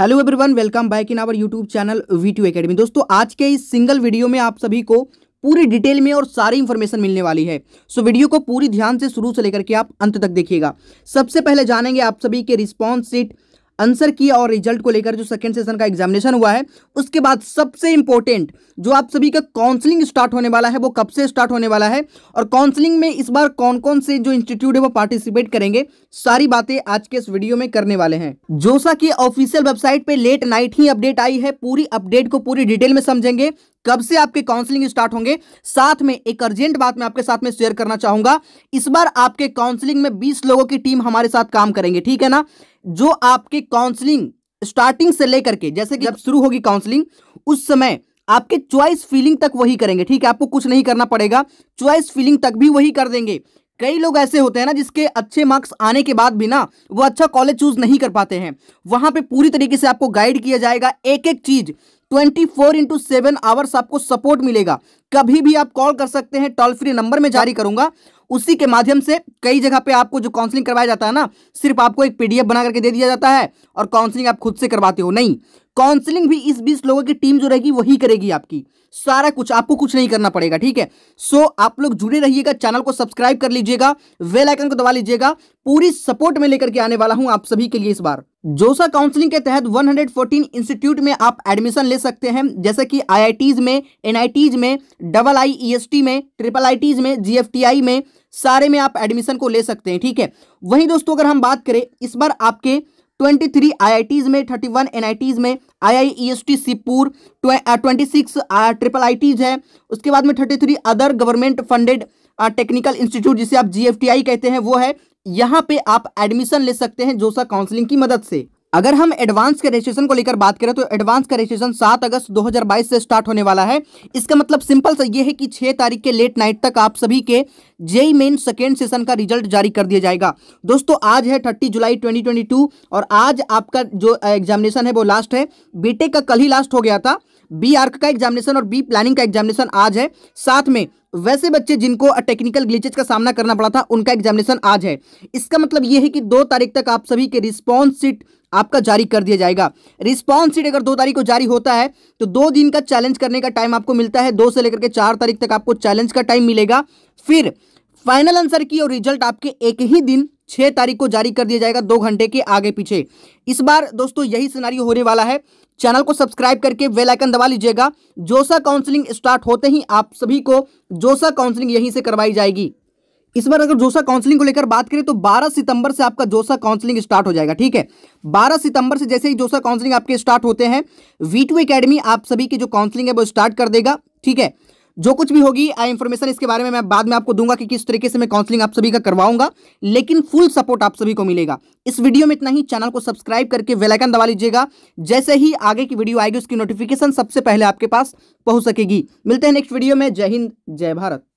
hello everyone welcome back in our YouTube channel V two academy दोस्तों आज के इस सिंगल वीडियो में आप सभी को पूरी डिटेल में और सारी इन्फॉर्मेशन मिलने वाली है सो वीडियो को पूरी ध्यान से शुरू से लेकर के आप अंत तक देखिएगा सबसे पहले जानेंगे आप सभी के रिस्पॉन्स सीट आंसर किया और रिजल्ट को लेकर जो सेकंड सेशन का एग्जामिनेशन हुआ है उसके बाद सबसे इंपॉर्टेंट जो आप सभी का काउंसलिंग स्टार्ट होने वाला है वो कब से स्टार्ट होने वाला है और काउंसलिंग में इस बार कौन कौन से जो इंस्टीट्यूट है वो पार्टिसिपेट करेंगे सारी बातें आज के इस वीडियो में करने वाले हैं जोसा की ऑफिशियल वेबसाइट पर लेट नाइट ही अपडेट आई है पूरी अपडेट को पूरी डिटेल में समझेंगे कब से आपके काउंसलिंग स्टार्ट होंगे साथ में एक अर्जेंट बात मैं आपके साथ में शेयर करना चाहूंगा इस बार आपके काउंसलिंग में बीस लोगों की टीम हमारे साथ काम करेंगे ठीक है ना जो आपके काउंसलिंग स्टार्टिंग से लेकर के जैसे कि जब शुरू होगी काउंसलिंग उस समय आपके चॉइस फीलिंग तक वही करेंगे ठीक है आपको कुछ नहीं करना पड़ेगा चॉइस फीलिंग तक भी वही कर देंगे कई लोग ऐसे होते हैं ना जिसके अच्छे मार्क्स आने के बाद भी ना वो अच्छा कॉलेज चूज नहीं कर पाते हैं वहां पे पूरी तरीके से आपको गाइड किया जाएगा एक एक चीज 24 फोर इंटू सेवन आवर्स आपको सपोर्ट मिलेगा कभी भी आप कॉल कर सकते हैं टोल फ्री नंबर में जारी करूंगा उसी के माध्यम से कई जगह पे आपको जो काउंसलिंग करवाया जाता है ना सिर्फ आपको एक पीडीएफ बना करके दे दिया जाता है और काउंसलिंग आप खुद से करवाते हो नहीं काउंसलिंग भी इस बीस लोगों की टीम जो रहेगी वही करेगी आपकी सारा कुछ आपको कुछ नहीं करना पड़ेगा ठीक है सो आप लोग जुड़े रहिएगा चैनल को सब्सक्राइब कर लीजिएगा वेल आइकन को दबा लीजिएगा पूरी सपोर्ट में लेकर के आने वाला हूं आप सभी के लिए इस बार जोसा काउंसलिंग के तहत 114 इंस्टीट्यूट में आप एडमिशन ले सकते हैं जैसे कि आईआईटीज में एनआईटीज में डबल आई e में ट्रिपल आईटीज में जीएफटीआई में सारे में आप एडमिशन को ले सकते हैं ठीक है वहीं दोस्तों अगर हम बात करें इस बार आपके 23 टीज में 31 टीज में IIEST Shibpur six triple ITs है उसके बाद में 33 other government funded technical institute जिसे आप जीएफटीआई कहते हैं वो है यहाँ पे आप एडमिशन ले सकते हैं जोसा काउंसलिंग की मदद से अगर हम एडवांस के रजिस्ट्रेशन को लेकर बात करें तो एडवांस का रजिस्ट्रेशन 7 अगस्त 2022 से स्टार्ट होने वाला है इसका मतलब सिंपल सा ये है कि 6 तारीख के लेट नाइट तक आप सभी के जेई मेन सेकेंड सेशन का रिजल्ट जारी कर दिया जाएगा दोस्तों आज है 30 जुलाई 2022 और आज आपका जो एग्जामिनेशन है वो लास्ट है बीटेक का कल ही लास्ट हो गया था बी आर्क का एग्जामिनेशन और बी प्लानिंग का एग्जामिनेशन आज है साथ में वैसे बच्चे जिनको टेक्निकल ग्लीचेज का सामना करना पड़ा था उनका एग्जामिनेशन आज है इसका मतलब यह है कि दो तारीख तक आप सभी के रिस्पॉन्स सीट आपका जारी कर दिया जाएगा रिस्पॉन्स सीट अगर दो तारीख को जारी होता है तो दो दिन का चैलेंज करने का टाइम आपको मिलता है दो से लेकर के चार तारीख तक आपको चैलेंज का टाइम मिलेगा फिर फाइनल आंसर की और रिजल्ट आपके एक ही दिन छः तारीख को जारी कर दिया जाएगा दो घंटे के आगे पीछे इस बार दोस्तों यही सिनारी होने वाला है चैनल को सब्सक्राइब करके वेल आइकन दबा लीजिएगा जोसा काउंसलिंग स्टार्ट होते ही आप सभी को जोसा काउंसलिंग यहीं से करवाई जाएगी इस बार अगर जोसा काउंसलिंग को लेकर बात करें तो 12 सितंबर से आपका जोसा काउंसलिंग स्टार्ट हो जाएगा ठीक है 12 सितंबर से जैसे ही जोसा काउंसलिंग आपके स्टार्ट होते हैं वी टू अकेडमी आप सभी की जो काउंसलिंग है वो स्टार्ट कर देगा ठीक है जो कुछ भी होगी आई इन्फॉर्मेशन इसके बारे में मैं बाद में आपको दूंगा कि किस तरीके से मैं काउंसलिंग आप सभी का करवाऊंगा लेकिन फुल सपोर्ट आप सभी को मिलेगा इस वीडियो में इतना ही चैनल को सब्सक्राइब करके वेलाइकन दबा लीजिएगा जैसे ही आगे की वीडियो आएगी उसकी नोटिफिकेशन सबसे पहले आपके पास पहुंच सकेगी मिलते हैं नेक्स्ट वीडियो में जय हिंद जय भारत